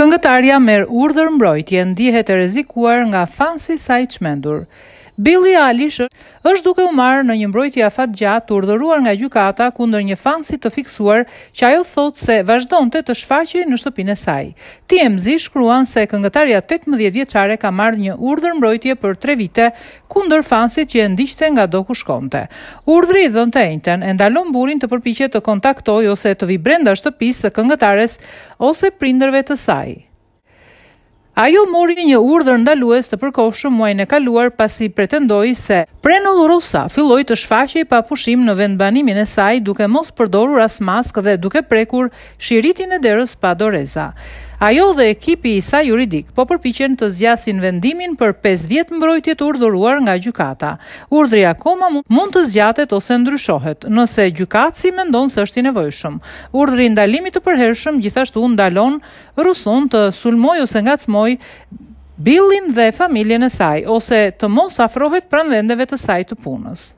Këngëtarja merë urdhër mbrojtje ndihet e rezikuar nga fansi sa i qmendur. Billy Alish është duke u marrë në një mbrojtje afat gjatë të urdhëruar nga gjykata kundër një fansi të fiksuar që ajo thotë se vazhdonte të shfaqej në shtëpinë e saj. TMZ shkruan se këngëtarja 18 vjeçare ka marrë një urdhër mbrojtje për 3 vite kundër fansit që e ndiqte nga ku shkonte. Urdhri i dhënë të e ndalon burin të përpiqet të kontaktojë ose të vibrenda shtëpisë së këngëtares ose prindërve të saj. Ajo mori një urdhër ndalues të përkohshëm muajin e kaluar pasi pretendoi se Prenull Rusa filloi të shfaqej pa pushim në vend banimin e saj duke mos përdorur as maskë dhe duke prekur shiritin e derës pa doreza. Ajo dhe ekipi i saj juridik po përpiqen të zgjasin vendimin për 5 vjet mbrojtje të urdhëruar nga gjykata. Urdhri akoma mund të zgjatet ose ndryshohet nëse gjykatësi mendon se është i nevojshëm. Urdhri i ndalimit të përhershëm gjithashtu ndalon Ruson të sulmoj ose ngacmoj Billin dhe familjen e saj ose të mos afrohet pranë vendeve të saj të punës.